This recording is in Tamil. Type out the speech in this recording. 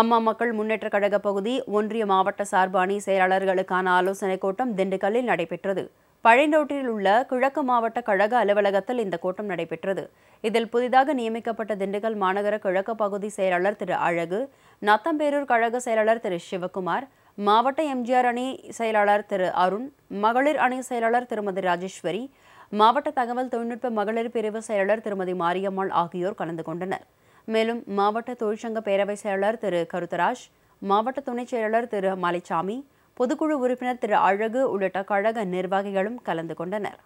அம்மா மக்கள் முன்னேற்ற கழக பகுதி ஒன்றிய மாவட்ட சார்பு அணி செயலாளர்களுக்கான ஆலோசனைக் கூட்டம் திண்டுக்கல்லில் நடைபெற்றது பழைந்தோட்டில் உள்ள கிழக்கு மாவட்ட கழக அலுவலகத்தில் இந்த கூட்டம் நடைபெற்றது இதில் புதிதாக நியமிக்கப்பட்ட திண்டுக்கல் மாநகர கிழக்கு பகுதி செயலாளர் திரு அழகு நத்தம்பேரூர் கழக செயலாளர் திரு சிவகுமார் மாவட்ட எம்ஜிஆர் அணி செயலாளர் திரு அருண் மகளிர் அணி செயலாளர் திருமதி ராஜேஸ்வரி மாவட்ட தகவல் தொழில்நுட்ப மகளிர் பிரிவு செயலாளர் திருமதி மாரியம்மாள் ஆகியோர் கலந்து கொண்டனர் மேலும் மாவட்ட தொழிற்சங்க பேரவை செயலர் திரு கருத்தராஜ் மாவட்ட துணைச் செயலர் திரு மலைச்சாமி பொதுக்குழு உறுப்பினர் திரு அழகு உள்ளிட்ட கழக நிர்வாகிகளும் கலந்து கொண்டனர்